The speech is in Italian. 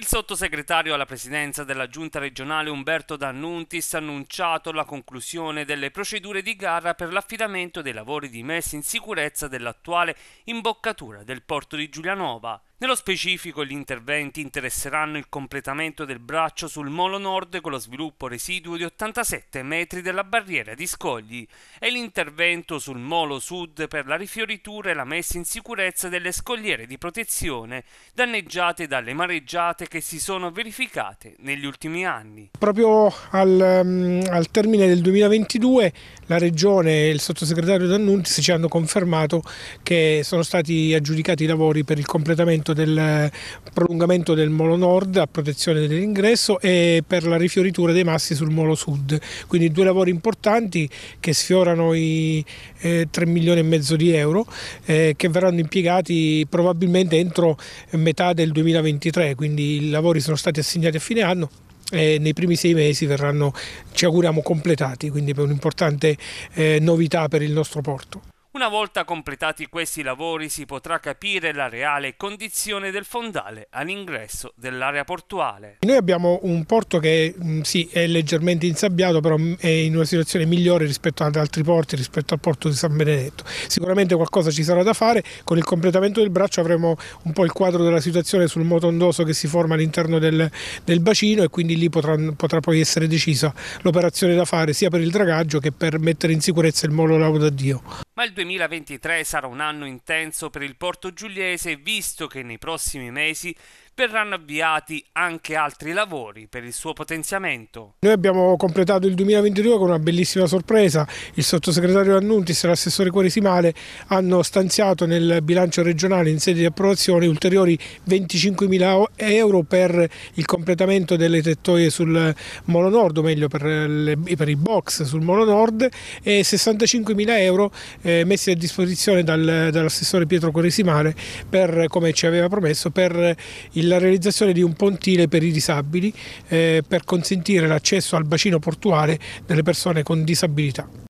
Il sottosegretario alla presidenza della giunta regionale Umberto D'Annuntis ha annunciato la conclusione delle procedure di gara per l'affidamento dei lavori di messa in sicurezza dell'attuale imboccatura del porto di Giulianova. Nello specifico gli interventi interesseranno il completamento del braccio sul molo nord con lo sviluppo residuo di 87 metri della barriera di scogli e l'intervento sul molo sud per la rifioritura e la messa in sicurezza delle scogliere di protezione danneggiate dalle mareggiate che si sono verificate negli ultimi anni. Proprio al, mm, al termine del 2022 la Regione e il sottosegretario D'Annunzi ci hanno confermato che sono stati aggiudicati i lavori per il completamento appunto del prolungamento del molo nord a protezione dell'ingresso e per la rifioritura dei massi sul molo sud. Quindi due lavori importanti che sfiorano i eh, 3 milioni e mezzo di euro eh, che verranno impiegati probabilmente entro metà del 2023, quindi i lavori sono stati assegnati a fine anno e nei primi sei mesi verranno, ci auguriamo, completati, quindi è un'importante eh, novità per il nostro porto. Una volta completati questi lavori si potrà capire la reale condizione del fondale all'ingresso dell'area portuale. Noi abbiamo un porto che mm, sì, è leggermente insabbiato, però mm, è in una situazione migliore rispetto ad altri porti, rispetto al porto di San Benedetto. Sicuramente qualcosa ci sarà da fare, con il completamento del braccio avremo un po' il quadro della situazione sul motondoso che si forma all'interno del, del, bacino e quindi lì potrà, potrà poi essere decisa l'operazione da fare sia per il dragaggio che per mettere in sicurezza il molo Lauda Dio. Ma il 2023 sarà un anno intenso per il Porto Giuliese visto che nei prossimi mesi verranno avviati anche altri lavori per il suo potenziamento. Noi abbiamo completato il 2022 con una bellissima sorpresa, il sottosegretario Annuntis e l'assessore Quaresimale hanno stanziato nel bilancio regionale in sede di approvazione ulteriori 25.000 euro per il completamento delle tettoie sul Molo Nord, o meglio per, le, per i box sul Molo Nord e 65.000 euro eh, messi a disposizione dal, dall'assessore Pietro Quaresimale per, come ci aveva promesso, per il la realizzazione di un pontile per i disabili eh, per consentire l'accesso al bacino portuale delle persone con disabilità.